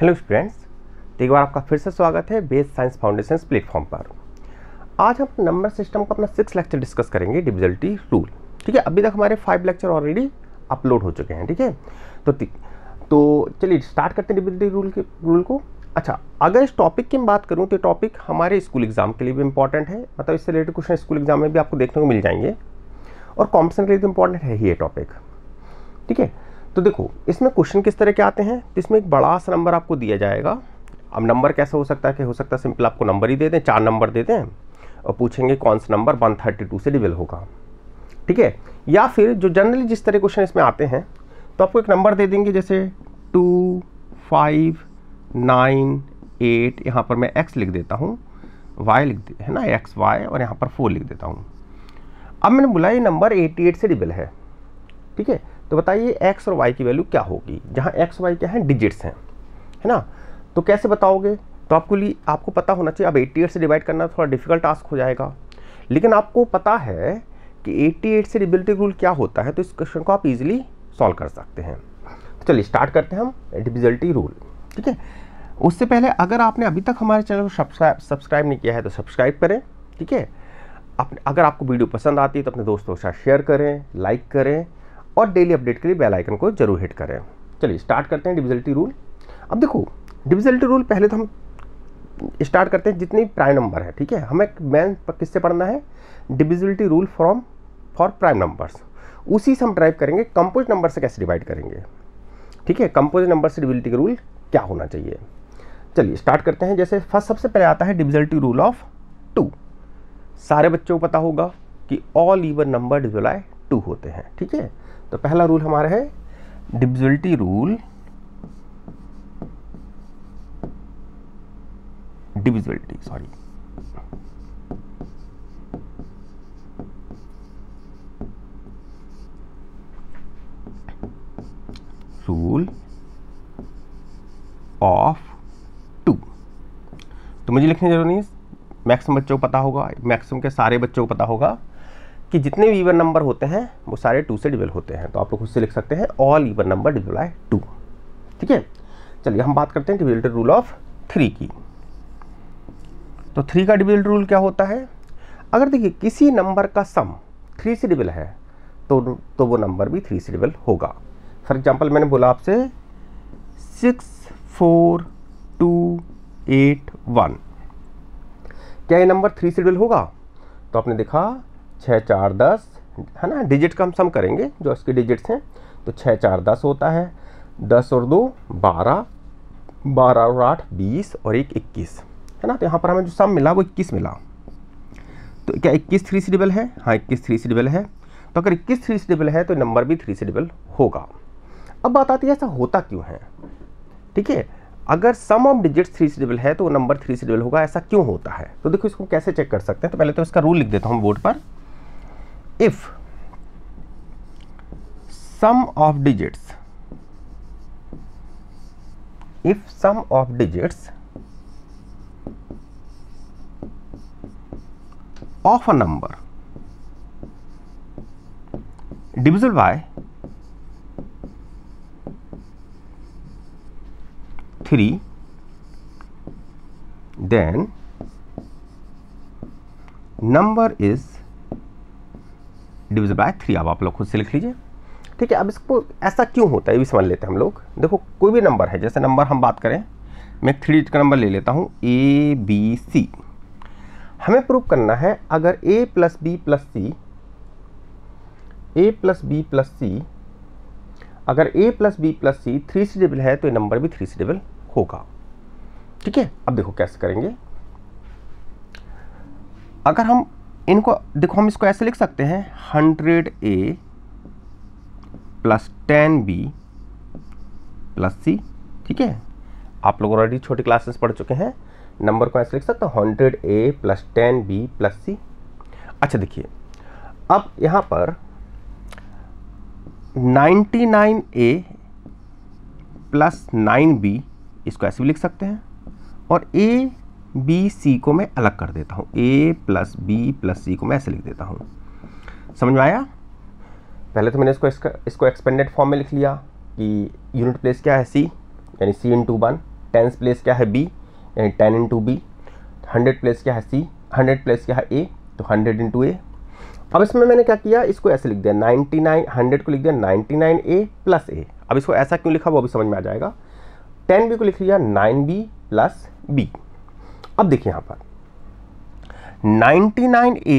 hello students तो एक बार आपका फिर से स्वागत है बेस साइंस फाउंडेशन प्लेटफॉर्म पर आज हम नंबर सिस्टम का अपना सिक्स लेक्चर डिस्कस करेंगे डिविजिलिटी रूल ठीक है अभी तक हमारे फाइव लेक्चर ऑलरेडी अपलोड हो चुके हैं ठीक है तो तो चलिए स्टार्ट करते हैं डिविजिलिटी रूल के रूल को अच्छा अगर इस टॉपिक की बात करूँ तो टॉपिक हमारे स्कूल एग्जाम के लिए भी इंपॉर्टेंट है मतलब इससे रिलेटेड क्वेश्चन स्कूल एग्जाम में भी आपको देखने को मिल जाएंगे और कॉम्पिटिशन के लिए भी इंपॉर्टेंट है ही ये टॉपिक ठीक है तो देखो इसमें क्वेश्चन किस तरह के आते हैं तो इसमें एक बड़ा सा नंबर आपको दिया जाएगा अब नंबर कैसा हो सकता है कि हो सकता है सिंपल आपको नंबर ही दे दें चार नंबर दे दें और पूछेंगे कौन सा नंबर 132 से डिविल होगा ठीक है या फिर जो जनरली जिस तरह क्वेश्चन इसमें आते हैं तो आपको एक नंबर दे देंगे जैसे टू फाइव नाइन एट यहाँ पर मैं एक्स लिख देता हूँ वाई लिख दे है ना एक्स वाई और यहाँ पर फोर लिख देता हूँ अब मैंने बोला ये नंबर एटी एट से डिबल है ठीक है तो बताइए एक्स और वाई की वैल्यू क्या होगी जहाँ एक्स वाई क्या है डिजिट्स हैं है ना तो कैसे बताओगे तो आपको लिए आपको पता होना चाहिए अब एट्टी एट से डिवाइड करना थोड़ा डिफिकल्ट टास्क हो जाएगा लेकिन आपको पता है कि 88 से डिबिलिटी रूल क्या होता है तो इस क्वेश्चन को आप इजीली सॉल्व कर सकते हैं तो चलिए स्टार्ट करते हैं हम डिबिलिटी रूल ठीक है उससे पहले अगर आपने अभी तक हमारे चैनल को सब्सक्राइब नहीं किया है तो सब्सक्राइब करें ठीक है अगर आपको वीडियो पसंद आती है तो अपने दोस्तों के साथ शेयर करें लाइक करें और डेली अपडेट के लिए बेल आइकन को जरूर हिट करें चलिए स्टार्ट करते हैं डिविजिलिटी रूल अब देखो डिविजिलिटी रूल पहले तो हम स्टार्ट करते हैं जितनी प्राइम नंबर है ठीक है हमें मैन किससे पढ़ना है divisibility rule from four prime numbers उसी से हम ड्राइव करेंगे कंपोज नंबर से कैसे डिवाइड करेंगे ठीक है कंपोज नंबर से डिविजिलिटी का रूल क्या होना चाहिए चलिए स्टार्ट करते हैं जैसे फर्स्ट सबसे पहले आता है डिविजिलिटी रूल ऑफ टू सारे बच्चों को पता होगा कि all even number divisible by two होते हैं ठीक है तो पहला रूल हमारा है divisibility rule divisibility sorry rule of two तो मुझे लिखने जरूरी नहीं मैक्सिमम बच्चों को पता होगा मैक्सिमम के सारे बच्चों को पता होगा कि जितने भी इवन नंबर होते हैं वो सारे टू से डिवेल होते हैं तो आप लोग खुद से लिख सकते हैं all even number divisible by two ठीक है चलिए हम बात करते हैं डिविजिटर रूल ऑफ थ्री की तो थ्री का डिविजिटर रूल क्या होता है अगर देखिए किसी नंबर का सम थ्री से डिविल है तो तो वो नंबर भी थ्री से डिविल होगा फॉर एग्जाम्पल मैंने बोला आपसे six four two eight one क्या ये नंबर थ्री से डिविल होगा तो आपने देखा छः चार दस है ना डिजिट का हम सम करेंगे जो इसके डिजिट्स हैं तो छः चार दस होता है दस और दो बारह बारह और आठ बीस और एक इक्कीस है ना तो यहाँ पर हमें जो सम मिला वो इक्कीस मिला तो क्या इक्कीस थ्री सीडेबल है हाँ इक्कीस थ्री सीडेबल है तो अगर इक्कीस थ्री सीडेबल है तो नंबर भी थ्री सीडेबल होगा अब बात आती है ऐसा होता क्यों है ठीक है अगर sum of digits three divisible है तो वो नंबर थ्री सीडेबल होगा ऐसा क्यों होता है तो देखो इसको कैसे चेक कर सकते हैं तो पहले तो इसका रूल लिख देता हूँ बोर्ड पर if sum of digits if sum of digits of a number divisible by 3 then number is division by three अब आप लोग खुद से लिख लीजिए ठीक है अब इसको ऐसा क्यों होता है ये भी समझ लेते हैं हम लोग देखो कोई भी नंबर है जैसे नंबर हम बात करें मैं थ्री डिजिट का नंबर ले लेता हूँ ए बी सी हमें प्रूव करना है अगर A plus B plus C A plus B plus C अगर A plus B plus C three divisible है तो ये नंबर भी थ्री सी डेबल होगा ठीक है अब देखो कैसे करेंगे अगर हम इनको देखो हम इसको ऐसे लिख सकते हैं hundred A plus ten B plus C ठीक है आप लोग ऑलरेडी छोटे क्लासेस पढ़ चुके हैं नंबर को ऐसे लिख सकते हैं hundred A plus ten B plus C अच्छा देखिए अब यहाँ पर ninety nine A plus nine B इसको ऐसे भी लिख सकते हैं और ए बी सी को मैं अलग कर देता हूँ A plus B plus C को मैं ऐसे लिख देता हूँ समझ में आया पहले तो मैंने इसको इसको एक्सपेंडेड फॉर्म में लिख लिया कि यूनिट प्लेस क्या है सी यानी C into one tens place क्या है बी यानी ten into B hundred place क्या है सी हंड्रेड प्लेस क्या है ए तो हंड्रेड इंटू ए अब इसमें मैंने क्या किया इसको ऐसे लिख दिया नाइन्टी नाइन हंड्रेड को लिख दिया ninety nine A plus A अब इसको ऐसा क्यों लिखा वो अभी समझ में आ जाएगा टेन बी को लिख लिया नाइन बी प्लस बी अब देखिए यहाँ पर 99a A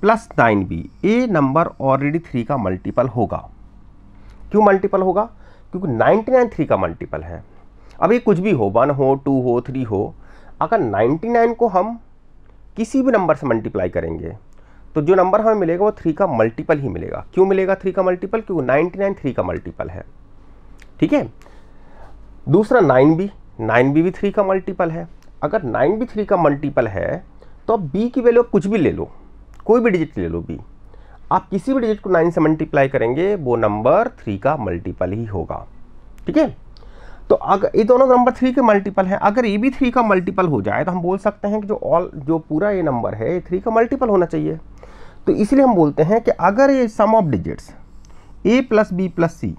plus nine B A number already three का मल्टीपल होगा क्यों मल्टीपल होगा क्योंकि 99 थ्री का मल्टीपल है अब ये कुछ भी हो वन हो टू हो थ्री हो अगर 99 को हम किसी भी नंबर से मल्टीप्लाई करेंगे तो जो नंबर हमें मिलेगा वो थ्री का मल्टीपल ही मिलेगा क्यों मिलेगा थ्री का मल्टीपल क्योंकि नाइन थ्री का मल्टीपल है ठीक है दूसरा नाइन बी नाइन बी भी थ्री का मल्टीपल है अगर नाइन बी थ्री का मल्टीपल है तो आप बी की वैल्यू कुछ भी ले लो कोई भी डिजिट ले लो बी आप किसी भी डिजिट को नाइन से मल्टीप्लाई करेंगे वो नंबर थ्री का मल्टीपल ही होगा ठीक है तो अगर ये दोनों नंबर थ्री के मल्टीपल हैं अगर ये भी थ्री का मल्टीपल हो जाए तो हम बोल सकते हैं कि जो ऑल जो पूरा ये नंबर है ये थ्री का मल्टीपल होना चाहिए तो इसलिए हम बोलते हैं कि अगर ये sum of digits A plus B plus C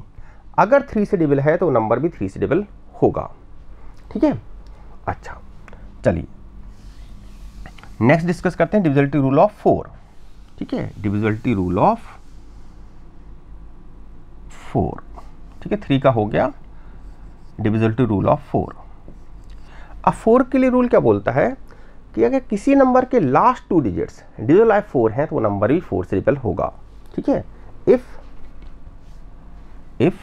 अगर थ्री से डिबल है तो नंबर भी थ्री से डिबल होगा ठीक है अच्छा चलिए नेक्स्ट डिस्कस करते हैं डिविजिलिटी रूल ऑफ फोर ठीक है डिविजिलिटी रूल ऑफ फोर ठीक है थ्री का हो गया डिविजिलिटी रूल ऑफ फोर अब फोर के लिए रूल क्या बोलता है कि अगर किसी नंबर के last two digits divisible by four हैं तो वो नंबर भी फोर से रिपल होगा ठीक है if if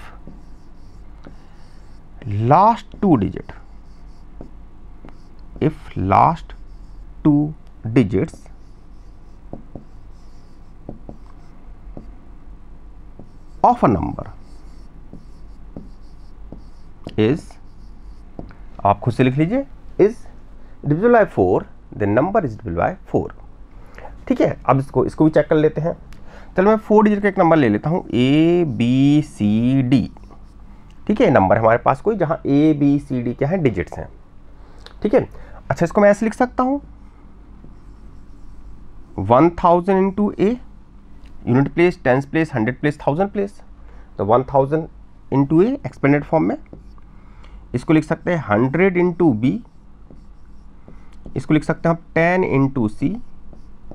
last two digit if last two digits of a number is आप खुद से लिख लीजिए is divisible by four the number is divisible by four ठीक है अब इसको इसको भी चेक कर लेते हैं चलो मैं फोर डिजिट का एक नंबर ले लेता हूँ ए बी सी डी ठीक है नंबर हमारे पास कोई जहाँ ए बी सी डी क्या है डिजिट्स हैं ठीक है अच्छा इसको मैं ऐसे लिख सकता हूँ one thousand into A unit place tens place hundred place thousand place तो one thousand into A expanded form में इसको लिख सकते हैं हंड्रेड इंटू बी इसको लिख सकते हैं आप ten into C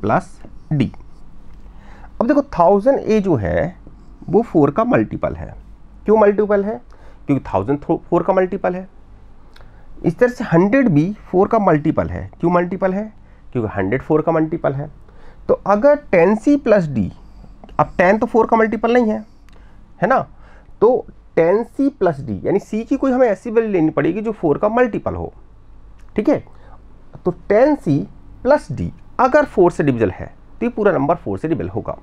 plus D अब देखो थाउजेंड ए जो है वो फोर का मल्टीपल है क्यों मल्टीपल है क्योंकि थाउजेंड फोर का मल्टीपल है इस तरह से हंड्रेड भी फोर का मल्टीपल है क्यों मल्टीपल है क्योंकि हंड्रेड फोर का मल्टीपल है तो अगर टेन सी प्लस डी अब टेन तो फोर का मल्टीपल नहीं है है ना तो टेन सी प्लस डी यानी सी की कोई हमें ऐसी वैल्यू लेनी पड़ेगी जो फोर का मल्टीपल हो ठीक है तो टेन सी प्लस डी अगर फोर से डिविजल है तो ये पूरा नंबर फोर से डिविजल होगा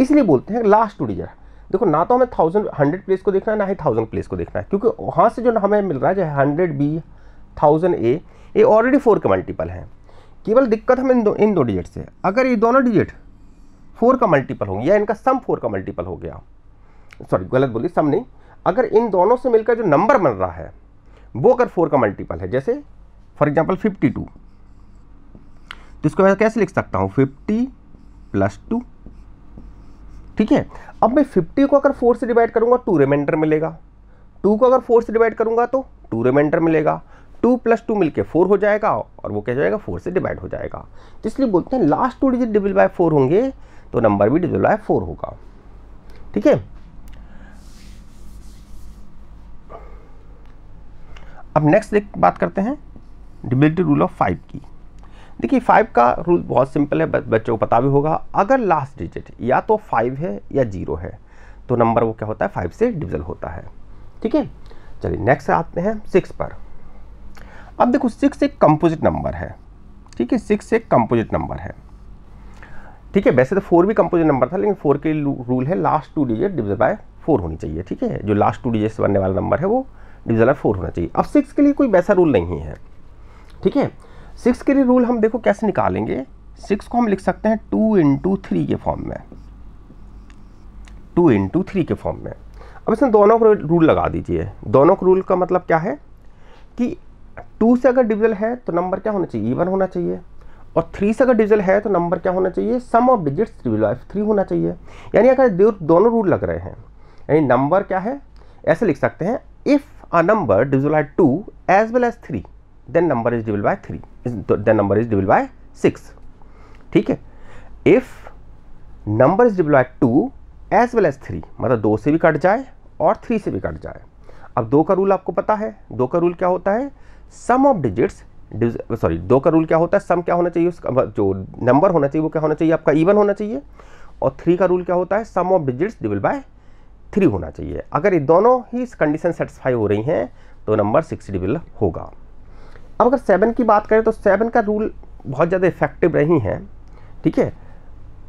इसलिए बोलते हैं लास्ट टू डिजर देखो ना तो हमें थाउजेंड हंड्रेड प्लेस को देखना है ना ही थाउजेंड प्लेस को देखना है क्योंकि वहाँ से जो हमें मिल रहा है जो है हंड्रेड बी थाउजेंड ए ये ऑलरेडी फोर के मल्टीपल हैं केवल दिक्कत हम इन दो इन दो डिजिट से अगर ये दोनों डिजिट फोर का मल्टीपल होंगे या इनका सम फोर का मल्टीपल हो गया सॉरी गलत बोली सम नहीं अगर इन दोनों से मिलकर जो नंबर बन रहा है वो अगर फोर का मल्टीपल है जैसे फॉर एग्जाम्पल फिफ्टी टू तो इसको मैं कैसे लिख सकता हूँ फिफ्टी प्लस टू ठीक है अब मैं फिफ्टी को अगर फोर से डिवाइड करूँगा टू रिमाइंडर मिलेगा टू को अगर फोर से डिवाइड करूँगा तो टू रिमाइंडर मिलेगा टू प्लस टू मिलकर फोर हो जाएगा और वो क्या जाएगा फोर से डिवाइड हो जाएगा तो इसलिए बोलते हैं last two digit divisible by four होंगे तो नंबर भी डिविल बाय फोर होगा ठीक है अब नेक्स्ट एक बात करते हैं डिबिलिटी रूल ऑफ फाइव की देखिए फाइव का रूल बहुत सिंपल है बच्चों को पता भी होगा अगर लास्ट डिजिट या तो फाइव है या जीरो है तो नंबर वो क्या होता है फाइव से डिविजल होता है ठीक है चलिए नेक्स्ट आते हैं सिक्स पर अब देखो सिक्स एक कंपोजिट नंबर है ठीक है सिक्स एक कंपोजिट नंबर है ठीक है वैसे तो फोर भी कंपोजिट नंबर था लेकिन फोर के रूल है last two digit division by four होनी चाहिए ठीक है जो लास्ट टू डिजिट बनने वाला नंबर है वो डिविजन बाय फोर होना चाहिए अब सिक्स के लिए कोई वैसा रूल नहीं है ठीक है सिक्स के लिए रूल हम देखो कैसे निकालेंगे सिक्स को हम लिख सकते हैं टू इंटू थ्री के फॉर्म में टू इंटू थ्री के फॉर्म में अब इसमें दोनों को रूल लगा दीजिए दोनों को रूल का मतलब क्या है कि टू से अगर डिविजल है तो नंबर क्या होना चाहिए इवन होना चाहिए और थ्री से अगर डिविजल है तो नंबर क्या होना चाहिए sum of digits divisible by three होना चाहिए यानी अगर दोनों रूल लग रहे हैं यानी नंबर क्या है ऐसे लिख सकते हैं if a number divisible by two as well as three then number is divisible by three then number is divisible by six ठीक है if number is divisible by two as well as three मतलब दो से भी cut जाए और three से भी कट जाए अब दो का रूल आपको पता है दो का रूल क्या होता है सम ऑफ डिजिट्स सॉरी दो का रूल क्या होता है सम क्या होना चाहिए उसका जो नंबर होना चाहिए वो क्या होना चाहिए आपका इवन होना चाहिए और थ्री का रूल क्या होता है sum of digits divisible by three होना चाहिए अगर ये दोनों ही कंडीशन सेटिस्फाई हो रही हैं तो नंबर सिक्स डिविल होगा अब अगर सेवन की बात करें तो सेवन का रूल बहुत ज़्यादा इफेक्टिव नहीं है ठीक है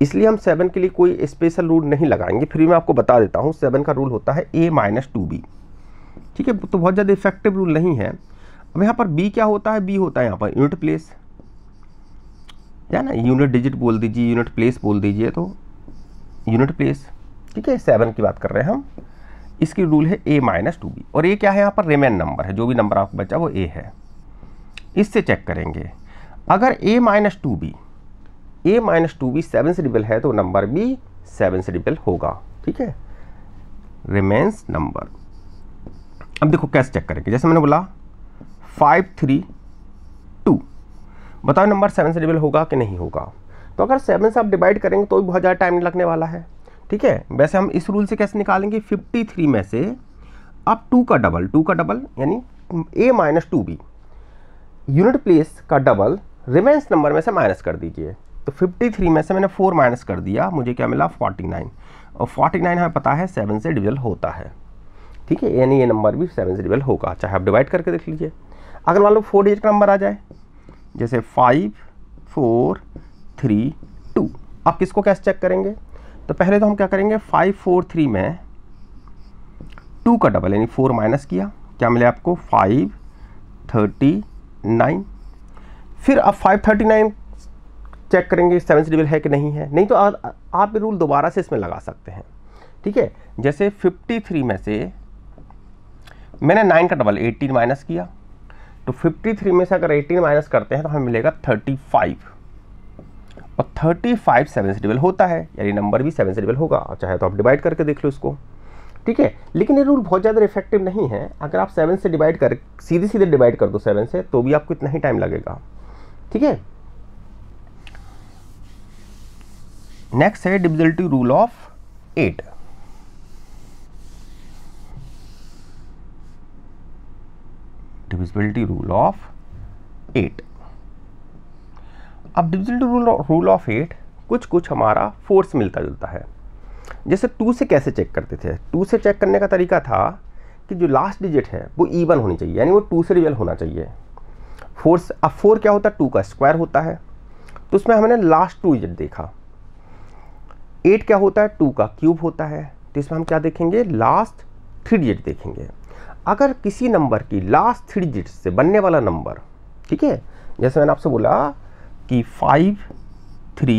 इसलिए हम सेवन के लिए कोई स्पेशल रूल नहीं लगाएंगे फिर मैं आपको बता देता हूँ सेवन का रूल होता है ए माइनस टू बी ठीक है तो बहुत ज़्यादा इफेक्टिव रूल नहीं है अब यहाँ पर बी क्या होता है बी होता है यहाँ पर यूनिट प्लेस या ना यूनिट डिजिट बोल दीजिए यूनिट प्लेस बोल दीजिए तो यूनिट प्लेस ठीक है सेवन की बात कर रहे हैं हम इसकी रूल है ए माइनस टू बी और ए क्या है यहाँ पर रेमेन नंबर है जो भी नंबर आपको बचा वो ए है इससे चेक करेंगे अगर A minus two B A minus two B seven से डिबल है तो नंबर बी सेवन से डिबल होगा ठीक है रिमेन्स नंबर अब देखो कैसे चेक करेंगे जैसे मैंने बोला फाइव थ्री टू बताओ नंबर सेवन से डिवाइड होगा कि नहीं होगा तो अगर सेवन से आप डिवाइड करेंगे तो भी बहुत ज़्यादा टाइम लगने वाला है ठीक है वैसे हम इस रूल से कैसे निकालेंगे फिफ्टी थ्री में से अब टू का डबल टू का डबल यानी A minus two B unit place का डबल रिमेंस नंबर में से माइनस कर दीजिए तो फिफ्टी थ्री में से मैंने फोर माइनस कर दिया मुझे क्या मिला फोर्टी नाइन और नाइन हमें पता है सेवन से डिविजल होता है ठीक है यानी ये नंबर भी सेवन से डिविजल होगा चाहे आप डिवाइड करके देख लीजिए अगर मान लो फोर डिजिट का नंबर आ जाए जैसे फाइव फोर थ्री टू आप किसको कैसे चेक करेंगे तो पहले तो हम क्या करेंगे फाइव फोर थ्री में टू का डबल यानी फोर माइनस किया क्या मिले आपको फाइव थर्टी नाइन फिर आप फाइव थर्टी नाइन चेक करेंगे सेवन डिविजन है कि नहीं है नहीं तो आ, आप ये रूल दोबारा से इसमें लगा सकते हैं ठीक है जैसे फिफ्टी थ्री में से मैंने नाइन का डबल एटीन माइनस किया तो 53 में से अगर 18 माइनस करते हैं तो हमें मिलेगा 35 और 35 फाइव सेवन डिबल होता है यानी नंबर भी सेवन डिबल होगा चाहे तो आप डिवाइड करके देख लो इसको ठीक है लेकिन ये रूल बहुत ज़्यादा इफेक्टिव नहीं है अगर आप सेवन से डिवाइड कर सीधे सीधे डिवाइड कर दो सेवन से तो भी आपको इतना ही टाइम लगेगा ठीक है नेक्स्ट है divisibility rule of eight divisibility rule of eight अब डिविजिबिलिटी रूल ऑफ एट कुछ कुछ हमारा फोर्स मिलता जुलता है जैसे टू से कैसे चेक करते थे टू से चेक करने का तरीका था कि जो लास्ट डिजिट है वो ईवन होनी चाहिए यानी वो टू से रिवेल होना चाहिए फोर्स अब फोर क्या होता है टू का स्क्वायर होता है तो उसमें हमने लास्ट टू डिजिट देखा एट क्या होता है टू का क्यूब होता है तो इसमें हम क्या देखेंगे लास्ट थ्री डिजिट देखेंगे अगर किसी नंबर की लास्ट थ्री डिजिट से बनने वाला नंबर ठीक है जैसे मैंने आपसे बोला कि five three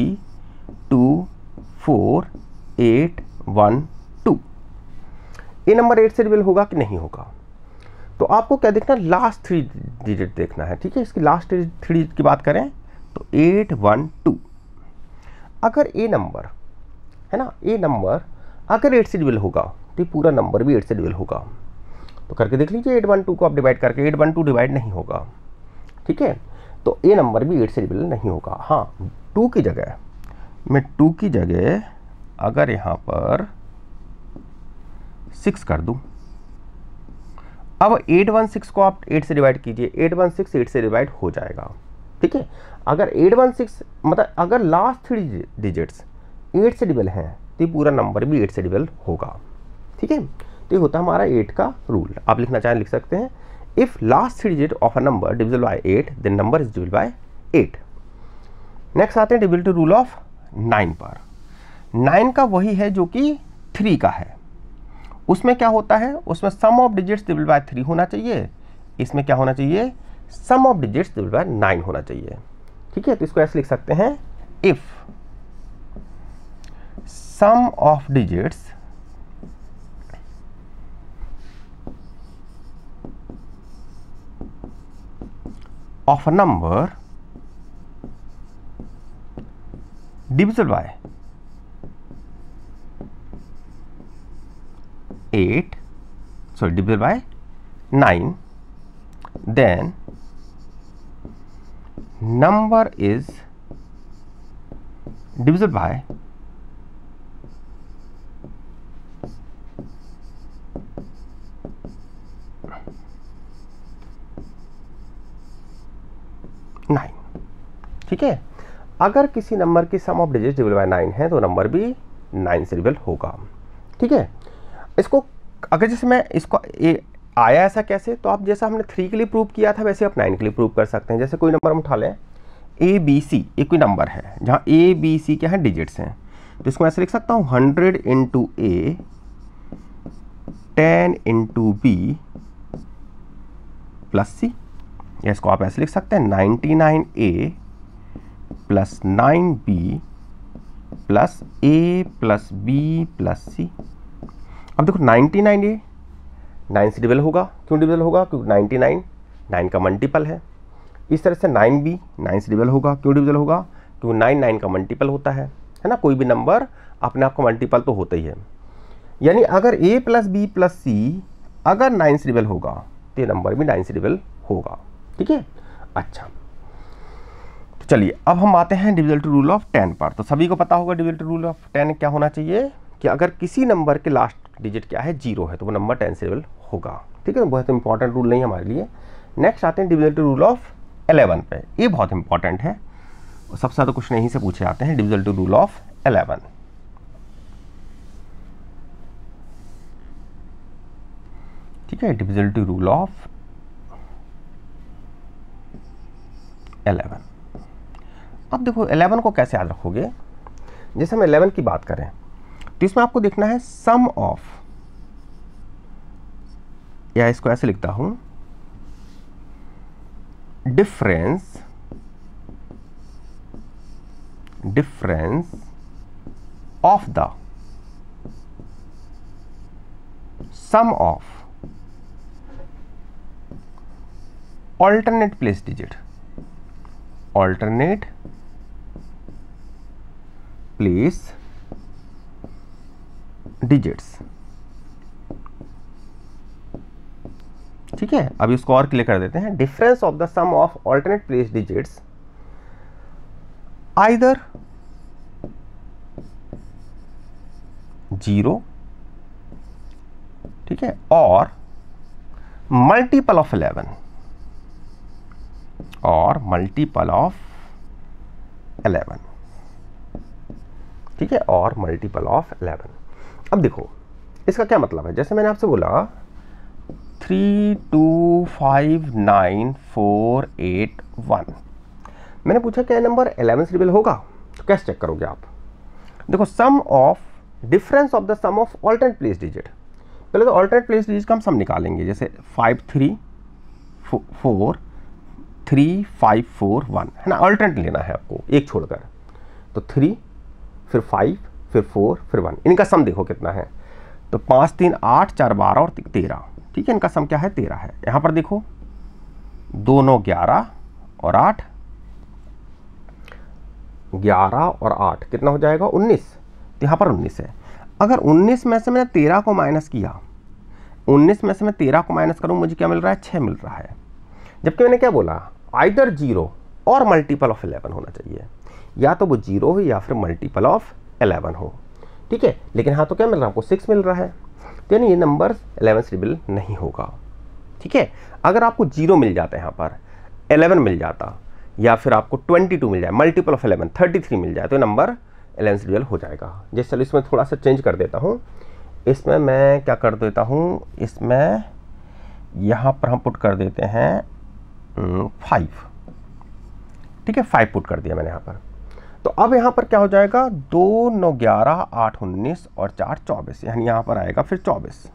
two four eight one two ये नंबर एट से रिवेल होगा कि नहीं होगा तो आपको क्या देखना लास्ट थ्री डिजिट देखना है ठीक है इसकी लास्ट थ्री डिजिट की बात करें तो एट वन टू अगर ए नंबर है ना ए नंबर अगर एट से रिवेल होगा तो ये पूरा नंबर भी एट से रिवेल होगा तो करके देख लीजिए एट वन टू को आप डिवाइड करके एट वन टू डिवाइड नहीं होगा ठीक है तो ए नंबर भी एट से रिलेटेड नहीं होगा हाँ टू की जगह मैं टू की जगह अगर यहाँ पर सिक्स कर दूँ अब एट वन सिक्स को आप एट से डिवाइड कीजिए एट वन सिक्स एट से डिवाइड हो जाएगा ठीक है अगर एट वन सिक्स मतलब अगर लास्ट थ्री डिजिट्स एट से डिबल हैं तो पूरा नंबर भी एट से डिबल होगा ठीक है तो ये होता है हमारा एट का रूल आप लिखना चाहें लिख सकते हैं if last three digit of a number divisible by eight then number is divisible by eight next आते हैं डिविलिटी रूल ऑफ नाइन पर नाइन का वही है जो कि थ्री का है उसमें क्या होता है उसमें sum of digits divisible by three होना चाहिए इसमें क्या होना चाहिए sum of digits divisible by nine होना चाहिए ठीक है तो इसको ऐसे लिख सकते हैं if sum of digits of a number divisible by 8 sorry divisible by 9 then number is divisible by अगर किसी नंबर की sum of digit divisible by nine है तो नंबर भी नाइन से डिविल होगा ठीक है इसको अगर जैसे मैं इसको ए, आया ऐसा कैसे तो आप जैसा हमने थ्री के लिए प्रूव किया था वैसे आप नाइन के लिए प्रूव कर सकते हैं जैसे कोई नंबर हम उठा लें ए बी सी एक कोई नंबर है जहाँ ए बी सी क्या है डिजिट्स हैं तो इसको ऐसे लिख सकता हूँ hundred into A ten into B plus C इसको आप ऐसे लिख सकते हैं ninety nine A plus nine B plus A plus B plus C अब देखो नाइन्टी नाइन ए नाइन से डिवेल होगा क्यों डिवेल होगा क्योंकि नाइन्टी नाइन नाइन का मल्टीपल है इस तरह से नाइन बी नाइन से डिवेल होगा क्यों डिवेल होगा क्योंकि नाइन नाइन का मल्टीपल होता है है ना कोई भी नंबर अपने आप का मल्टीपल तो होता ही है यानी अगर A plus B plus C अगर नाइन से डिवेल होगा तो ये नंबर भी नाइन से डिवेल होगा ठीक है अच्छा तो चलिए अब हम आते हैं डिविजल्टी रूल ऑफ टेन पर तो सभी को पता होगा डिविजल्टी रूल ऑफ टेन क्या होना चाहिए कि अगर किसी नंबर के लास्ट डिजिट क्या है जीरो है तो वो नंबर टेन सेवल होगा ठीक है बहुत इंपॉर्टेंट रूल नहीं है हमारे लिए नेक्स्ट आते हैं डिविजल्टी रूल ऑफ एलेवन पे ये बहुत इंपॉर्टेंट है सबसे ज़्यादा क्वेश्चन यहीं से पूछे जाते हैं डिविजल्टी रूल ऑफ एलेवन ठीक है डिविजल्टी रूल ऑफ एलेवन अब देखो एलेवन को कैसे याद रखोगे जैसे हम एलेवन की बात करें तो इसमें आपको देखना है सम ऑफ या इसको ऐसे लिखता हूं difference difference of the sum of alternate place digit alternate place digits ठीक है अभी उसको और क्लियर कर देते हैं difference of the sum of alternate place digits either zero ठीक है और मल्टीपल ऑफ इलेवन और मल्टीपल ऑफ इलेवन ठीक है और मल्टीपल ऑफ एलेवन अब देखो इसका क्या मतलब है जैसे मैंने आपसे बोला three two five nine four eight one मैंने पूछा क्या नंबर एलेवन सीरियल होगा तो कैसे चेक करोगे आप देखो sum of difference of the sum of alternate place digit पहले तो ऑल्टरनेट प्लेस डिजिट का हम सम निकालेंगे जैसे five three four three five four one है ना ऑल्टरनेट लेना है आपको एक छोड़कर तो थ्री फिर फाइव फिर फोर फिर वन इनका सम देखो कितना है तो पाँच तीन आठ चार बारह और तेरह ठीक है इनका सम क्या है तेरह है यहाँ पर देखो दो नौ ग्यारह और आठ ग्यारह और आठ कितना हो जाएगा उन्नीस तो यहाँ पर उन्नीस है अगर उन्नीस में से मैंने तेरह को माइनस किया उन्नीस में से मैं तेरह को माइनस करूँ मुझे क्या मिल रहा है छः मिल रहा है जबकि मैंने क्या बोला आइदर जीरो और मल्टीपल ऑफ इलेवन होना चाहिए या तो वो जीरो हो या फिर मल्टीपल ऑफ एलेवन हो ठीक है लेकिन हाँ तो क्या मिल रहा है आपको सिक्स मिल रहा है तो यानी ये नंबर एलेवन से नहीं होगा ठीक है अगर आपको जीरो मिल जाता है यहाँ पर एलेवन मिल जाता या फिर आपको ट्वेंटी टू मिल जाए multiple of eleven thirty three मिल जाए तो नंबर एलेवन से हो जाएगा जैसे चलो इसमें थोड़ा सा चेंज कर देता हूँ इसमें मैं क्या कर देता हूँ इसमें यहाँ पर हम पुट कर देते हैं फाइव हम्म, ठीक है फाइव पुट कर दिया मैंने यहाँ पर तो अब यहाँ पर क्या हो जाएगा दो नौ ग्यारह आठ उन्नीस और चार चौबीस यानी यहाँ पर आएगा फिर चौबीस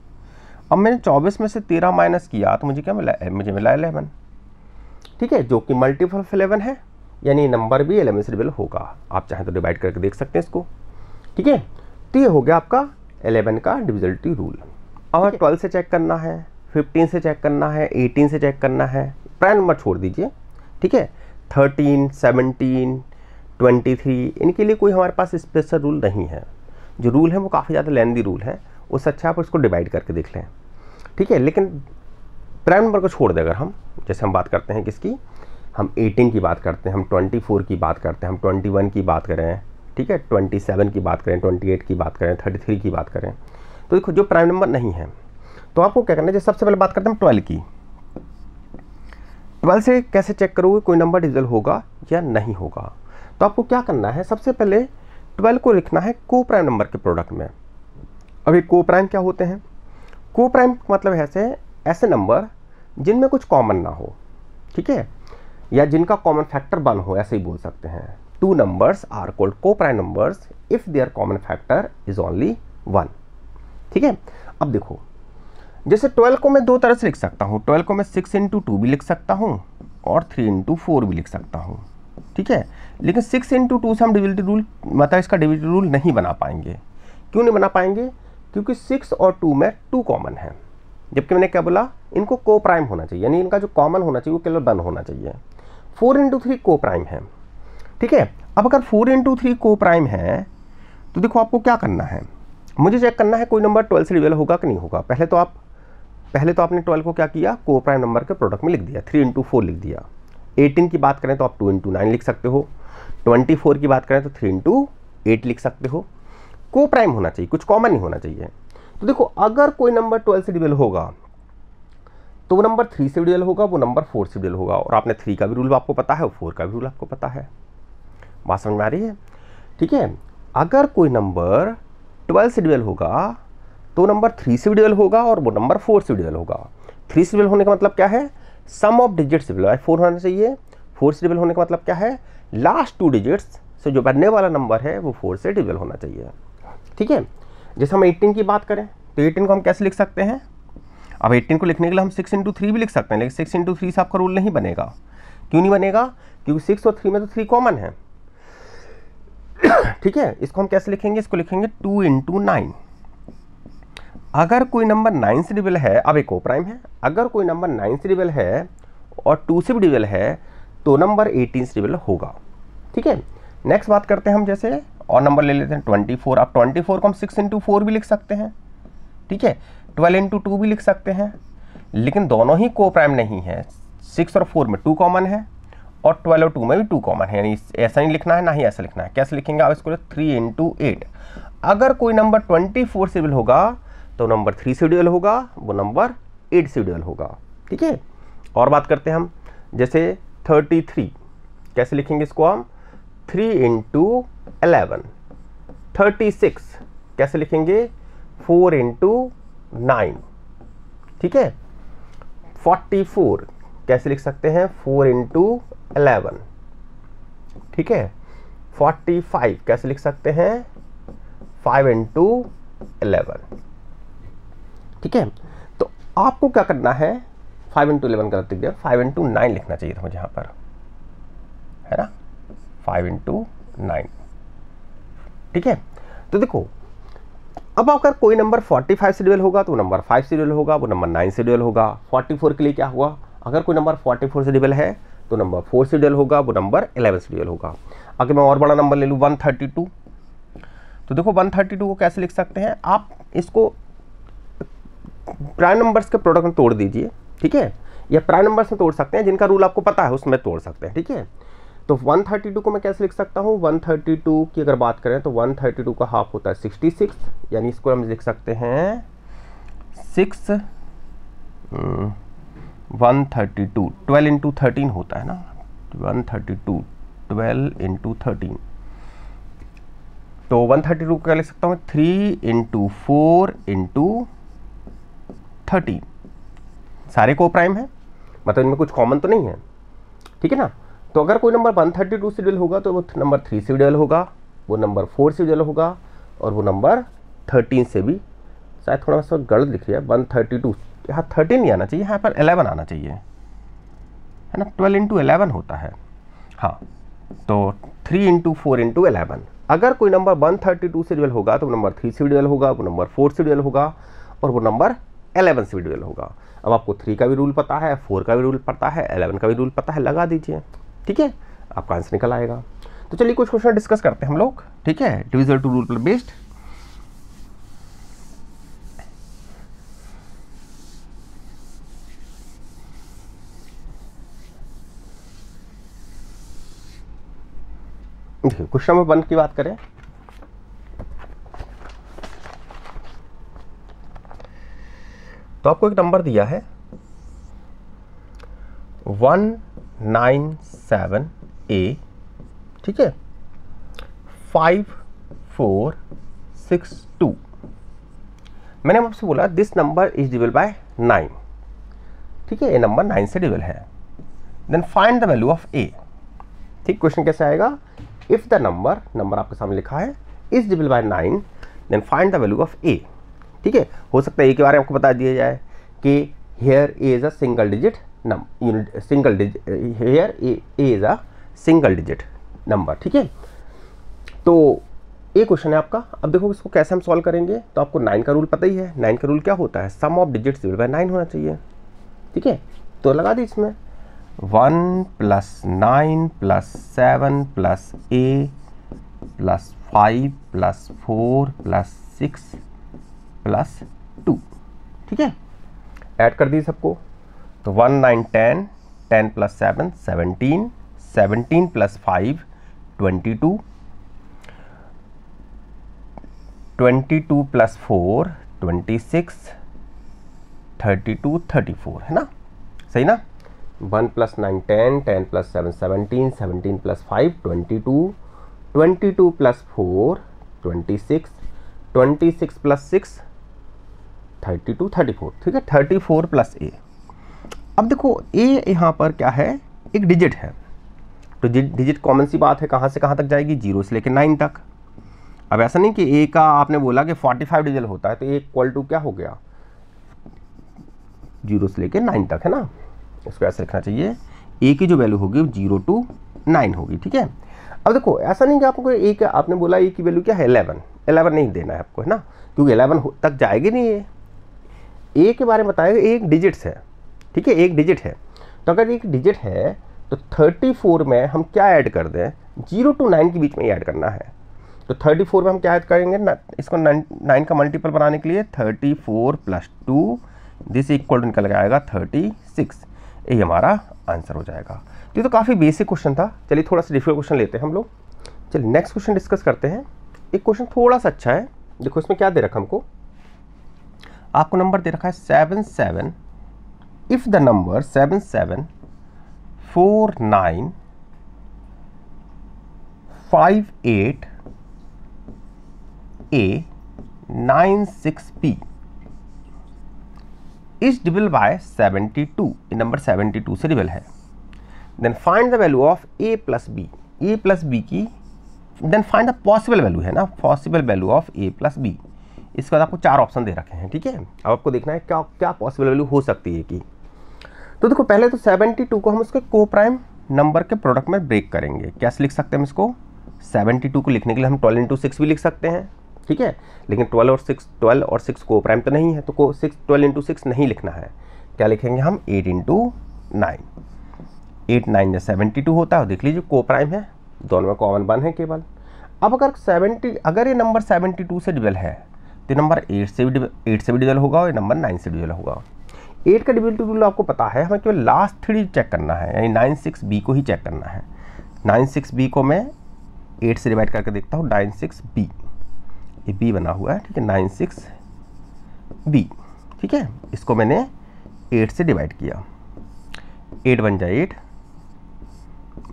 अब मैंने चौबीस में से तेरह माइनस किया तो मुझे क्या मिला मुझे मिला एलेवन ठीक है जो कि मल्टीपल ऑफ एलेवन है यानी नंबर भी एलेवन से रिबल होगा आप चाहें तो डिवाइड करके देख सकते हैं इसको ठीक है तो ये हो गया आपका एलेवन का डिविजल्टी रूल अब हमें ट्वेल्व से चेक करना है फिफ्टीन से चेक करना है एटीन से चेक करना है प्राइम नंबर छोड़ दीजिए ठीक है थर्टीन सेवनटीन ट्वेंटी थ्री इनके लिए कोई हमारे पास स्पेशल रूल नहीं है जो रूल है वो काफ़ी ज़्यादा लेंदी रूल है वो सच्चा आप उसको डिवाइड करके देख लें ठीक है लेकिन प्राइम नंबर को छोड़ दें अगर हम जैसे हम बात करते हैं किसकी हम 18 की बात करते हैं हम 24 की बात करते हैं हम 21 की बात करें ठीक है 27 की बात करें 28 की बात करें 33 की बात करें तो देखो जो प्राइम नंबर नहीं है तो आपको क्या करना है सबसे पहले बात करते हैं ट्वेल्व की ट्वेल्व से कैसे चेक करोगे कोई नंबर डिजल होगा या नहीं होगा तो आपको क्या करना है सबसे पहले ट्वेल्व को लिखना है को प्राइम नंबर के प्रोडक्ट में अभी को प्राइम क्या होते हैं को प्राइम मतलब ऐसे ऐसे नंबर जिनमें कुछ कॉमन ना हो ठीक है या जिनका कॉमन फैक्टर वन हो ऐसे ही बोल सकते हैं two numbers are called co prime numbers if their common factor is only one ठीक है अब देखो जैसे ट्वेल्व को मैं दो तरह से लिख सकता हूँ ट्वेल्व को मैं सिक्स इंटू टू भी लिख सकता हूँ और थ्री इंटू फोर भी लिख सकता हूँ ठीक है लेकिन सिक्स इंटू टू से हम डिविलिटी रूल मतलब इसका डिविलिटी रूल नहीं बना पाएंगे क्यों नहीं बना पाएंगे क्योंकि सिक्स और टू में टू कॉमन है जबकि मैंने क्या बोला इनको को प्राइम होना चाहिए यानी इनका जो कॉमन होना चाहिए वो केवल वन होना चाहिए four into three co prime है ठीक है अब अगर four into three co prime है तो देखो आपको क्या करना है मुझे चेक करना है कोई नंबर ट्वेल्व से डिवेल होगा कि नहीं होगा पहले तो आप पहले तो आपने ट्वेल्व को क्या किया को प्राइम नंबर के प्रोडक्ट में लिख दिया थ्री इंटू फोर लिख दिया एटीन की बात करें तो आप टू इंटू नाइन लिख सकते हो ट्वेंटी फोर की बात करें तो थ्री इंटू एट लिख सकते हो को प्राइम होना चाहिए कुछ कॉमन नहीं होना चाहिए तो देखो अगर कोई नंबर ट्वेल्व से डिवेल होगा तो वो नंबर थ्री से डिवेल होगा वो नंबर फोर से डिवेल होगा और आपने थ्री का भी रूल आपको पता है और फोर का भी रूल आपको पता है बात समझ में आ रही है ठीक है अगर कोई नंबर ट्वेल्व से डिवेल होगा तो नंबर थ्री से डिवेल होगा और वो नंबर फोर से डिवेल होगा थ्री से डिवेल होने का मतलब क्या है sum of digits below four होना चाहिए फोर से डिबल होने का मतलब क्या है लास्ट टू डिजिट्स से जो बनने वाला नंबर है वो फोर से डिबल होना चाहिए ठीक है जैसे हम एटीन की बात करें तो एटीन को हम कैसे लिख सकते हैं अब एटीन को लिखने के लिए हम सिक्स इंटू थ्री भी लिख सकते हैं लेकिन सिक्स इंटू थ्री से आपका रूल नहीं बनेगा क्यों नहीं बनेगा क्योंकि सिक्स और थ्री में तो थ्री कॉमन है ठीक है इसको हम कैसे लिखेंगे इसको लिखेंगे टू इंटू नाइन अगर कोई नंबर नाइन से डिविजल है अब एक ओ प्राइम है अगर कोई नंबर नाइन से डिविजल है और टू से भी डिविजल है तो नंबर एटीन से डिविजल होगा ठीक है नेक्स्ट बात करते हैं हम जैसे और नंबर ले लेते हैं ट्वेंटी फोर आप ट्वेंटी फोर को हम सिक्स इंटू फोर भी लिख सकते हैं ठीक है ट्वेल्व इंटू टू भी लिख सकते हैं लेकिन दोनों ही को प्राइम नहीं है सिक्स और फोर में टू कॉमन है और ट्वेल्व और टू में भी टू कॉमन है यानी ऐसा नहीं लिखना है ना ही ऐसा लिखना है कैसे लिखेंगे आप इसको थ्री इंटू एट अगर कोई नंबर ट्वेंटी फोर से होगा तो नंबर थ्री शेड्यूल होगा वो नंबर एट शेड्यूल होगा ठीक है और बात करते हैं हम जैसे थर्टी थ्री कैसे लिखेंगे इसको हम three into eleven thirty six कैसे लिखेंगे फोर इंटू नाइन ठीक है फोर्टी फोर कैसे लिख सकते हैं फोर इंटू एलेवन ठीक है फोर्टी फाइव कैसे लिख सकते हैं फाइव इंटू एलेवन ठीक है तो आपको क्या करना है फाइव इंटू इलेवन गलत लिख दिया फाइव इंटू नाइन लिखना चाहिए था मुझे यहाँ पर है ना फाइव इंटू नाइन ठीक है तो देखो अब अगर कोई नंबर 45 से डिवेल होगा तो नंबर फाइव से डिवेल होगा वो नंबर नाइन से डिवेल होगा फोर के लिए क्या हुआ अगर कोई नंबर 44 से डिवेल है तो नंबर फोर से डिवेल होगा वो नंबर इलेवन से डिवेल होगा अगर मैं और बड़ा नंबर ले लूँ 132 तो देखो 132 को कैसे लिख सकते हैं आप इसको प्राइम नंबर्स के प्रोडक्ट में तोड़ दीजिए ठीक है या प्राइम नंबर्स में तोड़ सकते हैं जिनका रूल आपको पता है उसमें तोड़ सकते हैं ठीक है तो 132 को मैं कैसे लिख सकता हूँ 132 की अगर बात करें तो 132 का हाफ होता है 66 यानी इसको हम लिख सकते हैं 6 हम्म, one thirty two twelve into होता है ना 132 थर्टी टू ट्वेल्व इंटू तो 132 थर्टी क्या लिख सकता हूँ 3 इंटू फोर इंटू थर्टी सारे को प्राइम है मतलब इनमें कुछ कॉमन तो नहीं है ठीक है ना तो अगर कोई नंबर वन थर्टी से डिवेल होगा तो वो नंबर थ्री से डिवेल होगा वो नंबर फोर से डिवेल होगा और वो नंबर थर्टीन से भी शायद थोड़ा सा गलत लिखिए वन थर्टी टू यहाँ थर्टीन नहीं आना चाहिए यहाँ पर एलेवन आना चाहिए है ना ट्वेल्व इंटू एलेवन होता है हाँ तो three into four into eleven अगर कोई नंबर वन थर्टी टू से डिवेल होगा तो वो नंबर थ्री से डिवेल होगा वो नंबर फोर से डिवेल होगा और वो नंबर एलेवन से भी ड्यूएल होगा अब आपको थ्री का भी रूल पता है फोर का भी रूल पता है एलेवन का भी रूल पता है लगा दीजिए ठीक है आपका आंसर निकल आएगा तो चलिए कुछ क्वेश्चन डिस्कस करते हैं हम लोग ठीक है डिविजल टू रूल पर बेस्ड क्वेश्चन नंबर वन की बात करें तो आपको एक नंबर दिया है वन नाइन सेवन ए ठीक है फाइव फोर सिक्स टू मैंने आपसे बोला this number is divisible by nine ठीक है ये नंबर नाइन से डिवेल है then find the value of a ठीक क्वेश्चन कैसे आएगा इफ द नंबर नंबर आपके सामने लिखा है is divisible by nine then find the value of a ठीक है हो सकता है एक बार बारे में आपको बता दिया जाए कि here is a single digit number unit single digit here is a single digit number ठीक है तो ये क्वेश्चन है आपका अब देखो इसको कैसे हम सॉल्व करेंगे तो आपको नाइन का रूल पता ही है नाइन का रूल क्या होता है sum of digit divide by nine होना चाहिए ठीक है तो लगा दी इसमें one plus nine plus seven plus ए plus five plus four plus six plus two ठीक है ऐड कर दिए सबको तो one nine ten ten plus seven seventeen seventeen plus five twenty two twenty two plus four twenty six thirty two thirty four है ना सही ना one plus nine ten ten plus seven seventeen seventeen plus five twenty two twenty two plus four twenty six twenty six plus six thirty two thirty four ठीक है thirty four plus A अब देखो ए यहाँ पर क्या है एक digit है तो डिजिट कॉमन सी बात है कहाँ से कहाँ तक जाएगी जीरो से लेकर नाइन तक अब ऐसा नहीं कि ए का आपने बोला कि फोर्टी फाइव डिजिट होता है तो ए इक्वल टू क्या हो गया जीरो से लेकर नाइन तक है ना इसको ऐसे रखना चाहिए ए की जो वैल्यू होगी जीरो टू नाइन होगी ठीक है अब देखो ऐसा नहीं कि आपको ए आपने बोला ए की वैल्यू क्या है एलेवन एलेवन नहीं देना है आपको है ना क्योंकि एलेवन तक जाएगी नहीं ये ए के बारे में बताया एक डिजिट्स है ठीक है एक डिजिट है तो अगर एक डिजिट है तो 34 में हम क्या ऐड कर दें जीरो टू नाइन के बीच में ही ऐड करना है तो 34 में हम क्या ऐड करेंगे ना, इसको नाइन का मल्टीपल बनाने के लिए 34 four plus two this equal to निकल आएगा 36 ये हमारा आंसर हो जाएगा तो ये तो काफ़ी बेसिक क्वेश्चन था चलिए थोड़ा सा डिफिकल्ट क्वेश्चन लेते हैं हम लोग चलिए नेक्स्ट क्वेश्चन डिस्कस करते हैं एक क्वेश्चन थोड़ा सा अच्छा है देखो इसमें क्या दे रखा हमको आपको नंबर दे रखा है seven seven if the number seven seven four nine five eight a nine six b is divisible by seventy two number seventy two से डिबल है then find the value of a plus b a plus b की then find the possible value है ना possible value of a plus b इसके बाद आपको चार option दे रखे हैं ठीक है अब आपको देखना है क्या क्या पॉसिबल वैल्यू हो सकती है कि तो देखो पहले तो 72 को हम उसके को प्राइम नंबर के प्रोडक्ट में ब्रेक करेंगे कैसे लिख सकते हैं हम इसको 72 को लिखने के लिए हम 12 इंटू सिक्स भी लिख सकते हैं ठीक है लेकिन 12 और 6 12 और 6 को प्राइम तो नहीं है तो को 6 12 इंटू सिक्स नहीं लिखना है क्या लिखेंगे हम 8 इंटू नाइन एट नाइन या सेवेंटी टू होता है देख लीजिए को प्राइम है दोनों में कॉमन वन है केवल अब अगर सेवेंटी अगर ये नंबर सेवेंटी टू से डिवेल है तो नंबर एट से भी एट से भी डिजल होगा और नंबर नाइन से डिजल होगा एट का डिविजल आपको पता है हमें केवल लास्ट थ्री चेक करना है यानी नाइन सिक्स बी को ही चेक करना है नाइन सिक्स बी को मैं एट से डिवाइड करके देखता हूँ नाइन सिक्स बी ये बी बना हुआ है ठीक है नाइन सिक्स बी ठीक है इसको मैंने एट से डिवाइड किया एट बन जाए एट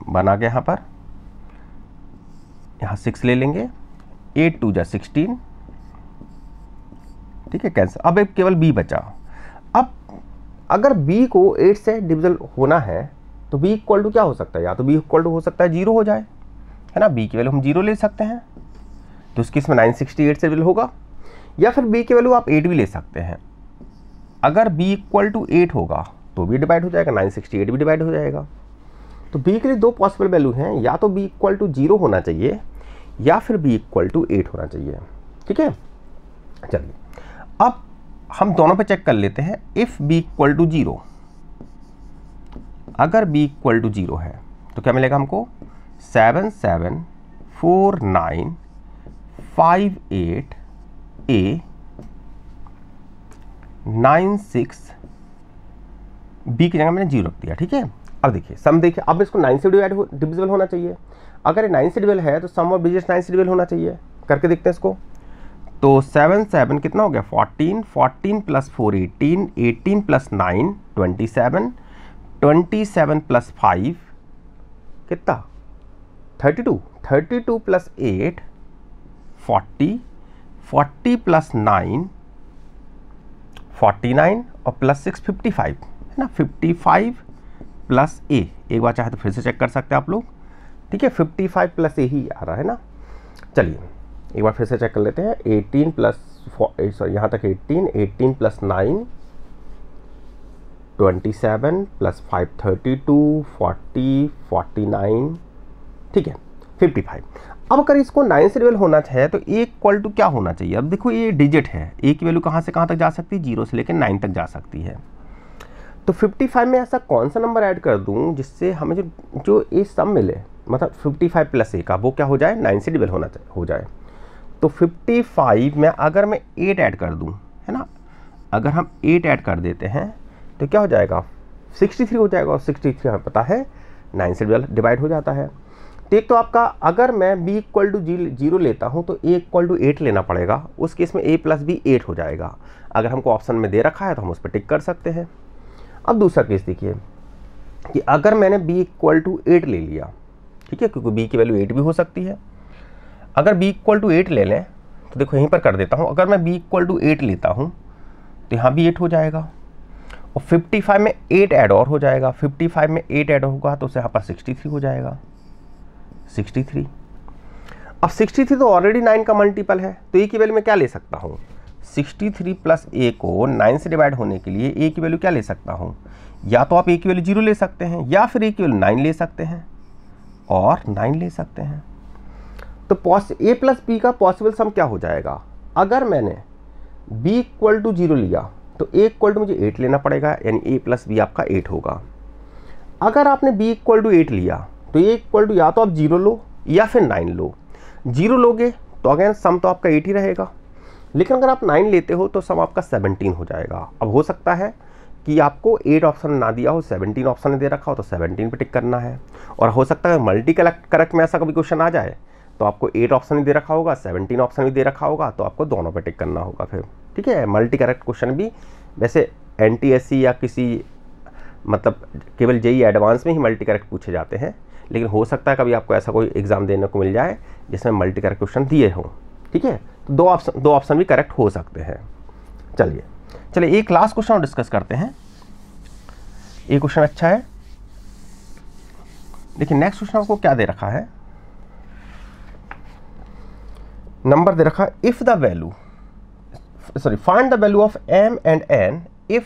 बना गया यहाँ पर यहाँ सिक्स ले लेंगे एट टू जा सिक्सटीन ठीक है कैंसिल अब एक केवल बी बचा अब अगर बी को एट से डिविजल होना है तो बी इक्वल टू क्या हो सकता है या तो बी इक्वल टू हो सकता है जीरो हो जाए है ना बी की वैल्यू हम जीरो ले सकते हैं तो उसकी इसमें नाइन सिक्सटी एट से डिविजल होगा या फिर बी की वैल्यू आप एट भी ले सकते हैं अगर बी इक्वल टू एट होगा तो भी डिवाइड हो जाएगा नाइन सिक्सटी एट भी डिवाइड हो जाएगा तो बी के लिए दो पॉसिबल वैल्यू हैं या तो बी इक्वल टू जीरो होना चाहिए या फिर बी इक्वल टू एट होना चाहिए ठीक है चलिए अब हम दोनों पे चेक कर लेते हैं if b equal to zero अगर बी इक्वल टू ज़ीरो है तो क्या मिलेगा हमको seven seven four nine five eight a nine six b की जगह मैंने जीरो रख दिया ठीक है अब देखिए सम देखिए अब इसको नाइन से डिवाइड डिविजिबल होना चाहिए अगर ये नाइन से डिविजल है तो सम और बिजनेस नाइन से डिविजल होना चाहिए करके देखते हैं इसको तो सेवन सेवन कितना हो गया fourteen fourteen plus four eighteen eighteen plus nine twenty seven twenty seven plus five कितना thirty two thirty two plus eight forty forty plus nine forty nine और प्लस सिक्स फिफ्टी फाइव है ना fifty five plus ए एक बार चाहे तो फिर से check कर सकते हैं आप लोग ठीक है फिफ्टी फाइव प्लस ए ही आ रहा है ना चलिए एक बार फिर से चेक कर लेते हैं एटीन प्लस सॉरी यहाँ तक eighteen eighteen plus nine twenty seven plus five thirty two forty forty nine ठीक है फिफ्टी फाइव अब अगर इसको नाइन से लेवल होना चाहिए तो ए इक्वल टू क्या होना चाहिए अब देखो ये डिजिट है ए की वैल्यू कहाँ से कहाँ तक जा सकती है जीरो से लेकर नाइन तक जा सकती है तो 55 में ऐसा कौन सा नंबर ऐड कर दूँ जिससे हमें जो जो ए सम मिले मतलब 55 प्लस ए का वो क्या हो जाए 9 से डिवेल होना हो जाए तो 55 में अगर मैं 8 ऐड कर दूं है ना अगर हम 8 ऐड कर देते हैं तो क्या हो जाएगा 63 हो जाएगा और 63 हमें पता है 9 से डिवाइड हो जाता है तो एक तो आपका अगर मैं b इक्वल टू जी जीरो लेता हूँ तो a इक्वल टू एट लेना पड़ेगा उस केस में a प्लस बी एट हो जाएगा अगर हमको ऑप्शन में दे रखा है तो हम उस पर टिक कर सकते हैं अब दूसरा केस देखिए कि अगर मैंने b इक्वल टू एट ले लिया ठीक है क्योंकि b की वैल्यू एट भी हो सकती है अगर b इक्वल टू एट ले लें तो देखो यहीं पर कर देता हूँ अगर मैं b इक्वल टू एट लेता हूँ तो यहाँ भी एट हो जाएगा और 55 में 8 ऐड और हो जाएगा 55 में 8 ऐड होगा तो उसे यहाँ पर 63 हो जाएगा 63 अब 63 तो ऑलरेडी 9 का मल्टीपल है तो ए की वैल्यू मैं क्या ले सकता हूँ 63 थ्री प्लस ए को 9 से डिवाइड होने के लिए ए की वैल्यू क्या ले सकता हूँ या तो आप ए की वैल्यू जीरो ले सकते हैं या फिर ए की वैल्यू नाइन ले सकते हैं और नाइन ले सकते हैं तो पॉस ए प्लस बी का पॉसिबल सम क्या हो जाएगा अगर मैंने बी इक्वल टू जीरो लिया तो ए इक्वल टू मुझे एट लेना पड़ेगा यानी ए प्लस बी आपका एट होगा अगर आपने बी इक्वल टू एट लिया तो ए इक्वल टू या तो आप जीरो लो या फिर नाइन लो जीरो लोगे तो अगेन सम तो आपका एट ही रहेगा लेकिन अगर आप नाइन लेते हो तो सम आपका सेवनटीन हो जाएगा अब हो सकता है कि आपको एट ऑप्शन ना दिया हो सेवनटीन ऑप्शन दे रखा हो तो सेवनटीन पे टिक करना है और हो सकता है मल्टी कलेक्ट करेक्ट में ऐसा कभी क्वेश्चन आ जाए तो आपको एट ऑप्शन भी दे रखा होगा सेवनटीन ऑप्शन भी दे रखा होगा तो आपको दोनों पे टिक करना होगा फिर ठीक है मल्टी करेक्ट क्वेश्चन भी वैसे एन या किसी मतलब केवल जेई एडवांस में ही मल्टी करेक्ट पूछे जाते हैं लेकिन हो सकता है कभी आपको ऐसा कोई एग्ज़ाम देने को मिल जाए जिसमें मल्टी करेक्ट क्वेश्चन दिए हों ठीक है तो दो ऑप्शन दो ऑप्शन भी करेक्ट हो सकते हैं चलिए चलिए एक लास्ट क्वेश्चन और डिस्कस करते हैं ये क्वेश्चन अच्छा है देखिए नेक्स्ट क्वेश्चन आपको क्या दे रखा है नंबर दे रखा if the value sorry find the value of m and n if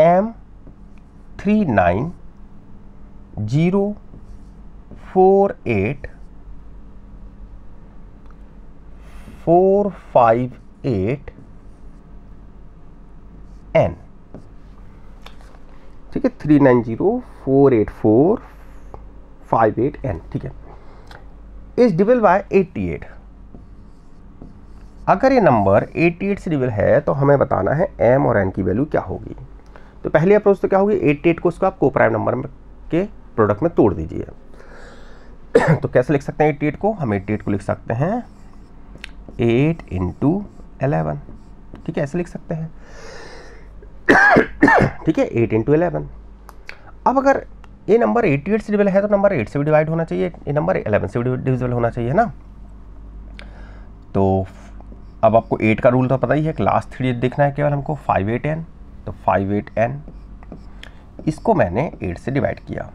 m three nine zero four eight four five eight n ठीक है three nine zero four eight four five eight n ठीक है is डिविल bye 88 अगर ये number 88 से डिविल है तो हमें बताना है m और n की वैल्यू क्या होगी तो पहली अप्रोच तो क्या होगी 88 को उसको आप कोप्राइम नंबर के प्रोडक्ट में तोड़ दीजिए तो कैसे लिख सकते हैं 88 को हम 88 को लिख सकते हैं 8 इंटू एलेवन ठीक है ऐसे लिख सकते हैं ठीक है 8 इंटू एलेवन अब अगर ये नंबर एट्टी एट से डिवेल है तो नंबर एट से भी डिवाइड होना चाहिए ये नंबर एलेवन से भी डिविजल होना चाहिए है ना तो अब आपको एट का रूल तो पता ही है क्लास थ्री देखना है केवल हमको फाइव एट एन तो फाइव एट एन इसको मैंने एट से डिवाइड किया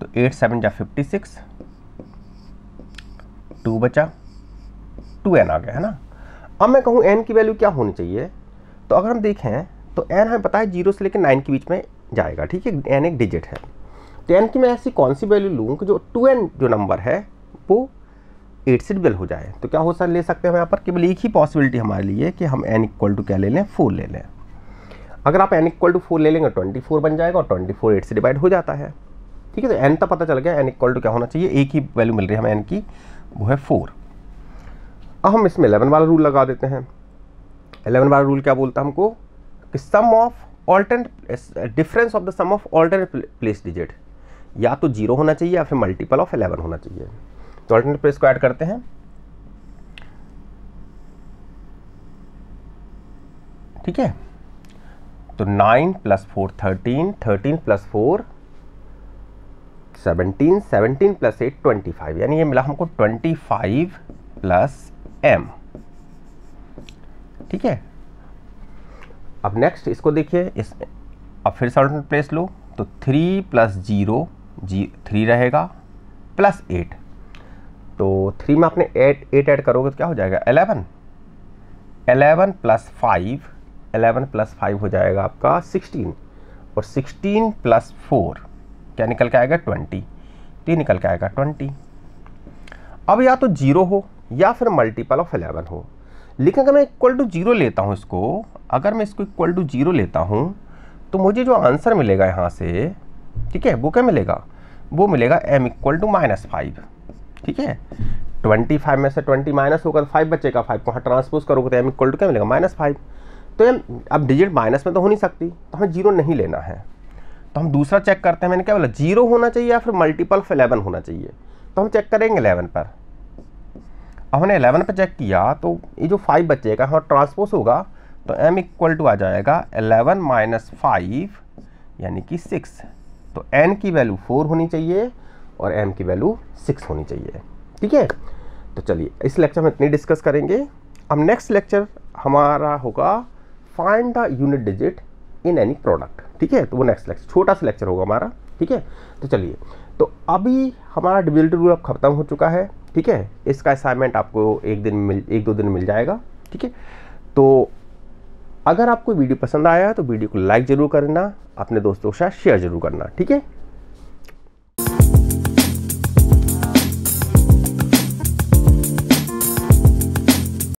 तो एट सेवन जा फिफ्टी सिक्स टू बचा टू एन आ गया है ना अब मैं कहूँ एन की वैल्यू क्या होनी चाहिए तो अगर हम देखें तो एन हमें पता है जीरो से लेकर नाइन के बीच में जाएगा ठीक है एन एक डिजिट है तो एन की मैं ऐसी कौन सी वैल्यू लूँ कि जो टू एन जो नंबर है वो एट से डिवेल हो जाए तो क्या हो सर ले सकते हैं हम यहाँ पर केवल एक ही पॉसिबिलिटी हमारे लिए कि हम एन इक्वल टू क्या ले लें फोर ले लें अगर आप एन इक्वल टू फोर ले लेंगे ट्वेंटी फोर बन जाएगा और ट्वेंटी फोर एट से डिवाइड हो जाता है ठीक है तो एन तो पता चल गया एन इक्वल टू क्या होना चाहिए एक ही वैल्यू मिल रही है हमें एन की वो है फोर अब हम इसमें एलेवन वाला रूल लगा देते हैं एलेवन वाला रूल क्या बोलता है हमको कि sum of alternate difference of the sum of alternate place digit या तो जीरो होना चाहिए या फिर मल्टीपल ऑफ एलेवन होना चाहिए तो ऑल्टरनेट प्लेस को ऐड करते हैं ठीक है तो nine plus four thirteen thirteen plus four seventeen seventeen plus eight twenty five यानी ये मिला हमको ट्वेंटी फाइव प्लस एम ठीक है अब नेक्स्ट इसको देखिए इस अब फिर से प्लेस लो तो थ्री प्लस जीरो जी थ्री रहेगा प्लस एट तो थ्री में आपने एट एट ऐड करोगे तो क्या हो जाएगा eleven eleven plus five eleven plus five हो जाएगा आपका सिक्सटीन और सिक्सटीन प्लस फोर क्या निकल के आएगा ट्वेंटी तो ये निकल के आएगा ट्वेंटी अब या तो जीरो हो या फिर मल्टीपल ऑफ एलेवन हो लेकिन अगर मैं इक्वल टू जीरो लेता हूँ इसको अगर मैं इसको इक्वल टू जीरो लेता हूँ तो मुझे जो आंसर मिलेगा यहाँ से ठीक है वो क्या मिलेगा वो मिलेगा m equal to minus five ठीक है ट्वेंटी फाइव में से ट्वेंटी माइनस होगा तो फाइव बचेगा फाइव को वहाँ ट्रांसपोज करोगे तो एम इक्वल टू क्या मिलेगा माइनस फाइव तो एम अब डिजिट माइनस में तो हो नहीं सकती तो हमें जीरो नहीं लेना है तो हम दूसरा चेक करते हैं मैंने क्या बोला जीरो होना चाहिए या फिर मल्टीपल ऑफ इलेवन होना चाहिए तो हम चेक करेंगे एलेवन पर अब हमने एलेवन पर चेक किया तो ये जो फाइव बचेगा हमारा ट्रांसपोज होगा तो एम इक्वल टू आ जाएगा एलेवन माइनस फाइव यानी कि सिक्स तो एन की वैल्यू फोर होनी चाहिए और एम की वैल्यू सिक्स होनी चाहिए ठीक है तो चलिए इस लेक्चर में इतनी डिस्कस करेंगे अब नेक्स्ट लेक्चर हमारा होगा find the unit digit in any product ठीक है तो वो नेक्स्ट लेक्चर छोटा सा लेक्चर होगा हमारा ठीक है तो चलिए तो अभी हमारा डिबिलिटी रूल अब खत्म हो चुका है ठीक है इसका असाइनमेंट आपको एक दिन मिल एक दो दिन मिल जाएगा ठीक है तो अगर आपको वीडियो पसंद आया तो वीडियो को लाइक ज़रूर करना अपने दोस्तों के साथ शेयर ज़रूर करना ठीक है